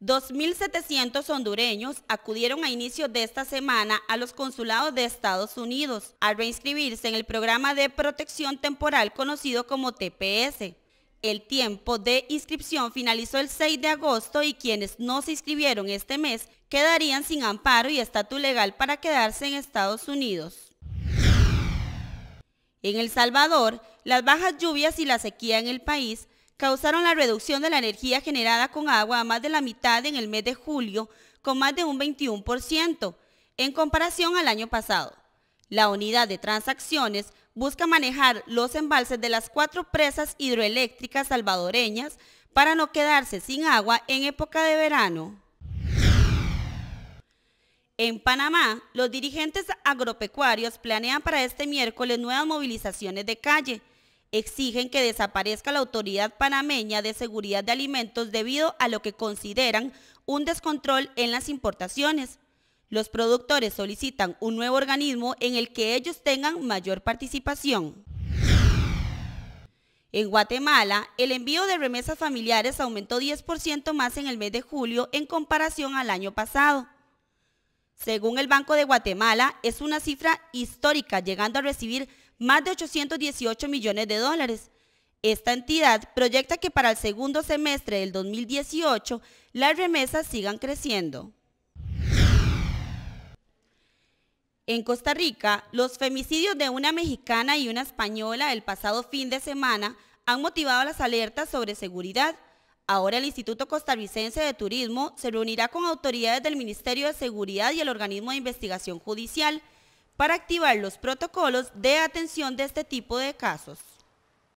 2.700 hondureños acudieron a inicio de esta semana a los consulados de Estados Unidos a reinscribirse en el programa de protección temporal conocido como TPS. El tiempo de inscripción finalizó el 6 de agosto y quienes no se inscribieron este mes quedarían sin amparo y estatus legal para quedarse en Estados Unidos. En El Salvador, las bajas lluvias y la sequía en el país causaron la reducción de la energía generada con agua a más de la mitad en el mes de julio, con más de un 21%, en comparación al año pasado. La unidad de transacciones busca manejar los embalses de las cuatro presas hidroeléctricas salvadoreñas para no quedarse sin agua en época de verano. En Panamá, los dirigentes agropecuarios planean para este miércoles nuevas movilizaciones de calle exigen que desaparezca la Autoridad Panameña de Seguridad de Alimentos debido a lo que consideran un descontrol en las importaciones. Los productores solicitan un nuevo organismo en el que ellos tengan mayor participación. En Guatemala, el envío de remesas familiares aumentó 10% más en el mes de julio en comparación al año pasado. Según el Banco de Guatemala, es una cifra histórica, llegando a recibir más de 818 millones de dólares. Esta entidad proyecta que para el segundo semestre del 2018 las remesas sigan creciendo. En Costa Rica, los femicidios de una mexicana y una española el pasado fin de semana han motivado las alertas sobre seguridad. Ahora el Instituto Costarricense de Turismo se reunirá con autoridades del Ministerio de Seguridad y el organismo de investigación judicial para activar los protocolos de atención de este tipo de casos.